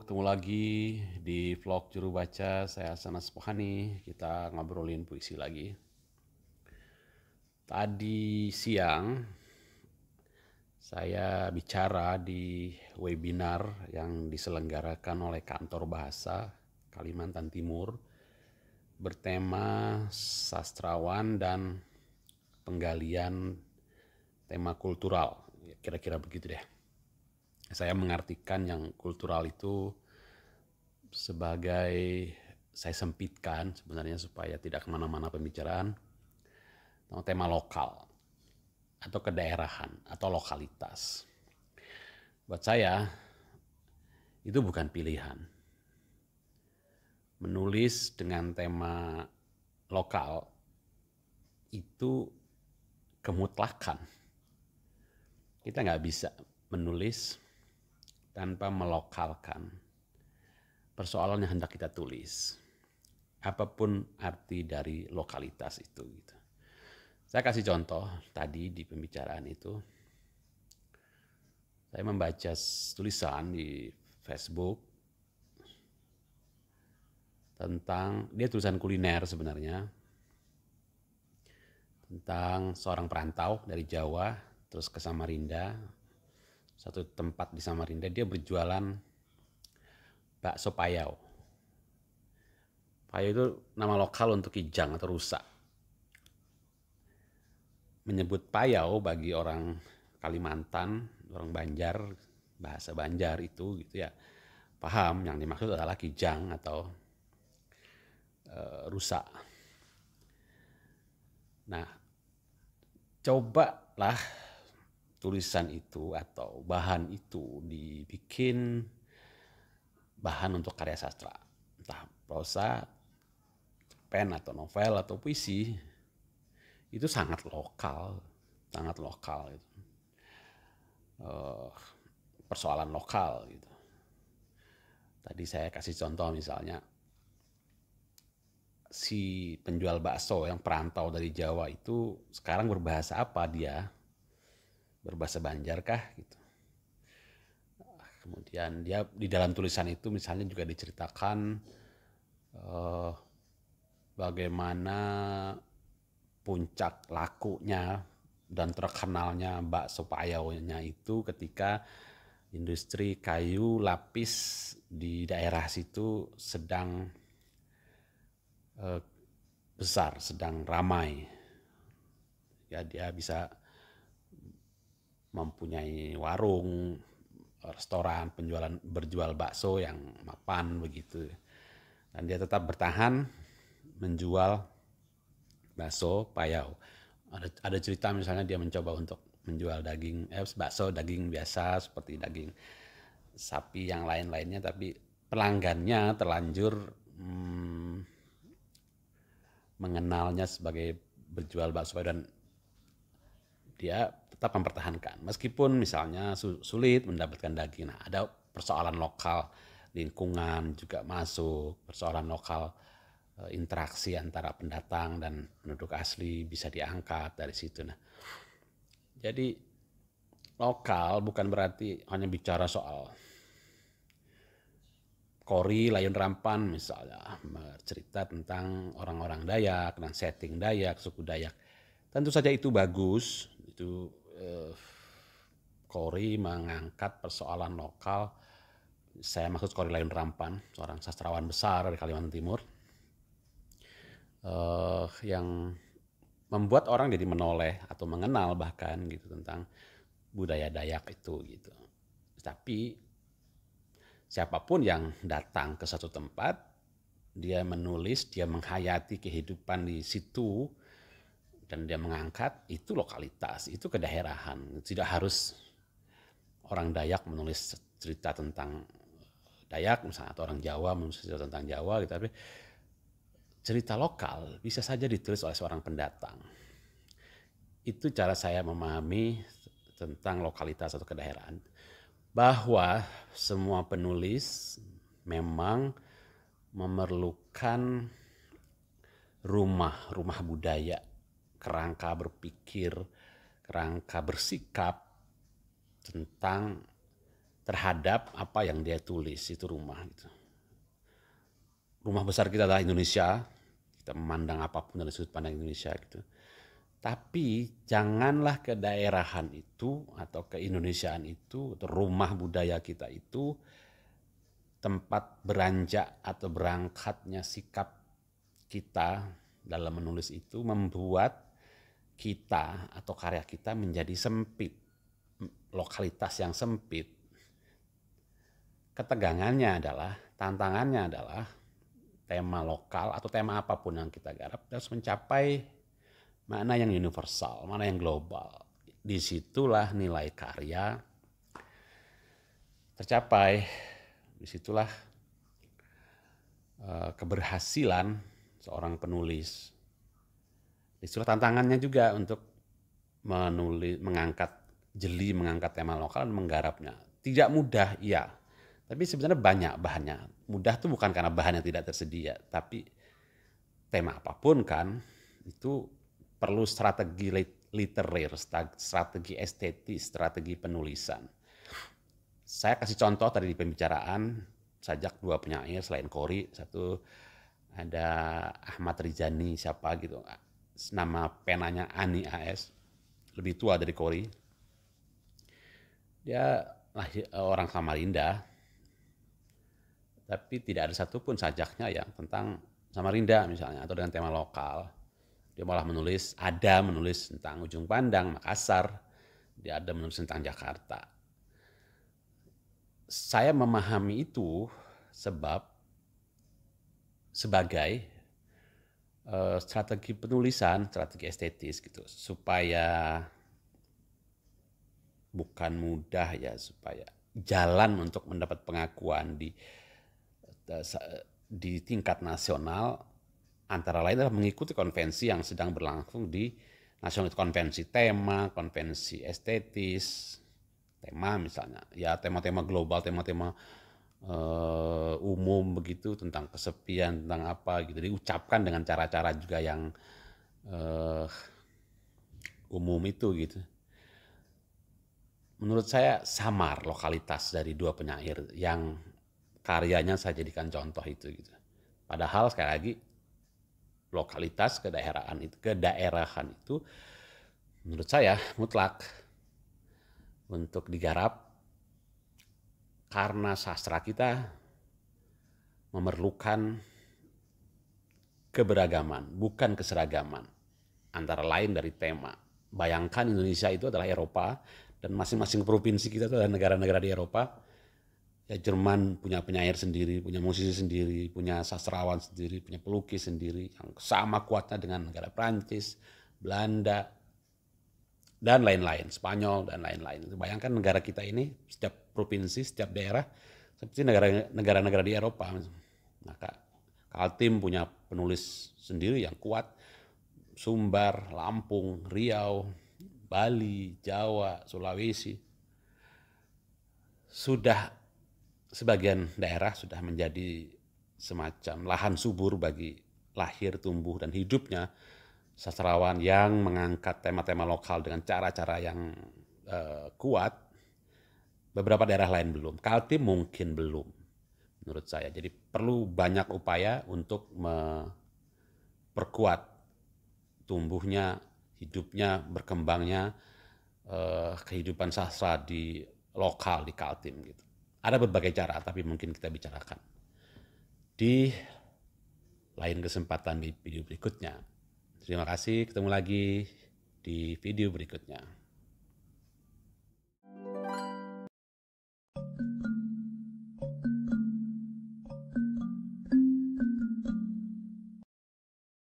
ketemu lagi di vlog Juru Baca, saya Sana Aspohani, kita ngobrolin puisi lagi. Tadi siang saya bicara di webinar yang diselenggarakan oleh Kantor Bahasa Kalimantan Timur bertema sastrawan dan penggalian tema kultural ya, kira-kira begitu deh saya mengartikan yang kultural itu sebagai saya sempitkan sebenarnya supaya tidak kemana-mana pembicaraan tema lokal atau kedaerahan atau lokalitas buat saya itu bukan pilihan menulis dengan tema lokal itu kemutlakan kita nggak bisa menulis tanpa melokalkan persoalan yang hendak kita tulis. Apapun arti dari lokalitas itu. Gitu. Saya kasih contoh tadi di pembicaraan itu. Saya membaca tulisan di Facebook tentang dia tulisan kuliner sebenarnya tentang seorang perantau dari Jawa terus ke Samarinda satu tempat di Samarinda dia berjualan bakso payau payau itu nama lokal untuk kijang atau rusa. menyebut payau bagi orang Kalimantan orang Banjar bahasa Banjar itu gitu ya paham yang dimaksud adalah kijang atau e, rusak nah cobalah tulisan itu atau bahan itu dibikin bahan untuk karya sastra. Entah prosa, pen atau novel atau puisi itu sangat lokal, sangat lokal gitu. Eh, persoalan lokal gitu. Tadi saya kasih contoh misalnya si penjual bakso yang perantau dari Jawa itu sekarang berbahasa apa dia? berbahasa Banjar kah gitu. Ah, kemudian dia di dalam tulisan itu misalnya juga diceritakan eh, bagaimana puncak lakunya dan terkenalnya bakso payaunya itu ketika industri kayu lapis di daerah situ sedang eh, besar, sedang ramai. Ya dia bisa mempunyai warung, restoran, penjualan berjual bakso yang mapan begitu. Dan dia tetap bertahan menjual bakso payau. Ada, ada cerita misalnya dia mencoba untuk menjual daging eh, bakso daging biasa seperti daging sapi yang lain-lainnya tapi pelanggannya terlanjur hmm, mengenalnya sebagai berjual bakso dan dia tetap mempertahankan meskipun misalnya sulit mendapatkan daging. Nah, ada persoalan lokal lingkungan juga masuk, persoalan lokal eh, interaksi antara pendatang dan penduduk asli bisa diangkat dari situ. Nah, jadi lokal bukan berarti hanya bicara soal Kori Layun Rampan misalnya bercerita tentang orang-orang Dayak dan setting Dayak, suku Dayak. Tentu saja itu bagus, itu eh, Kori mengangkat persoalan lokal. Saya maksud Kori lain Rampan, seorang sastrawan besar dari Kalimantan Timur, eh, yang membuat orang jadi menoleh atau mengenal bahkan gitu tentang budaya Dayak itu gitu. Tapi siapapun yang datang ke satu tempat, dia menulis, dia menghayati kehidupan di situ, dan dia mengangkat itu lokalitas, itu kedaerahan. Tidak harus orang Dayak menulis cerita tentang Dayak misalnya atau orang Jawa menulis cerita tentang Jawa gitu tapi cerita lokal bisa saja ditulis oleh seorang pendatang. Itu cara saya memahami tentang lokalitas atau kedaerahan bahwa semua penulis memang memerlukan rumah, rumah budaya kerangka berpikir, kerangka bersikap tentang terhadap apa yang dia tulis itu rumah gitu. Rumah besar kita adalah Indonesia, kita memandang apapun dari sudut pandang Indonesia gitu. Tapi janganlah kedaerahan itu atau keindonesiaan itu atau rumah budaya kita itu tempat beranjak atau berangkatnya sikap kita dalam menulis itu membuat kita atau karya kita menjadi sempit, lokalitas yang sempit. Ketegangannya adalah, tantangannya adalah tema lokal atau tema apapun yang kita garap harus mencapai mana yang universal, mana yang global. Disitulah nilai karya tercapai, disitulah eh, keberhasilan seorang penulis istilah tantangannya juga untuk menulis mengangkat jeli mengangkat tema lokal dan menggarapnya tidak mudah iya tapi sebenarnya banyak bahannya mudah tuh bukan karena bahan yang tidak tersedia tapi tema apapun kan itu perlu strategi literer strategi estetis strategi penulisan saya kasih contoh tadi di pembicaraan sajak dua penyair selain Kori satu ada Ahmad Rizani siapa gitu nama penanya Ani AS, lebih tua dari Kori. Dia lahir, eh, orang Samarinda, tapi tidak ada satupun sajaknya yang tentang Samarinda misalnya, atau dengan tema lokal. Dia malah menulis, ada menulis tentang Ujung Pandang, Makassar, dia ada menulis tentang Jakarta. Saya memahami itu sebab sebagai uh, strategi penulisan, strategi estetis gitu, supaya bukan mudah ya, supaya jalan untuk mendapat pengakuan di eh, di tingkat nasional antara lain adalah mengikuti konvensi yang sedang berlangsung di nasional konvensi tema, konvensi estetis, tema misalnya, ya tema-tema global, tema-tema uh, umum begitu tentang kesepian tentang apa gitu diucapkan dengan cara-cara juga yang uh, umum itu gitu menurut saya samar lokalitas dari dua penyair yang karyanya saya jadikan contoh itu gitu padahal sekali lagi lokalitas kedaerahan itu kedaerahan itu menurut saya mutlak untuk digarap karena sastra kita memerlukan keberagaman, bukan keseragaman. Antara lain dari tema. Bayangkan Indonesia itu adalah Eropa dan masing-masing provinsi kita itu adalah negara-negara di Eropa. Ya Jerman punya penyair sendiri, punya musisi sendiri, punya sastrawan sendiri, punya pelukis sendiri yang sama kuatnya dengan negara Prancis, Belanda, dan lain-lain, Spanyol dan lain-lain. Bayangkan negara kita ini setiap provinsi, setiap daerah seperti negara-negara di Eropa. Maka nah, Kaltim punya penulis sendiri yang kuat, Sumbar, Lampung, Riau, Bali, Jawa, Sulawesi. Sudah sebagian daerah sudah menjadi semacam lahan subur bagi lahir, tumbuh dan hidupnya sastrawan yang mengangkat tema-tema lokal dengan cara-cara yang uh, kuat, beberapa daerah lain belum. Kaltim mungkin belum, menurut saya. Jadi perlu banyak upaya untuk memperkuat tumbuhnya, hidupnya, berkembangnya uh, kehidupan sastra di lokal di Kaltim gitu. Ada berbagai cara, tapi mungkin kita bicarakan di lain kesempatan di video berikutnya. Terima kasih, ketemu lagi di video berikutnya.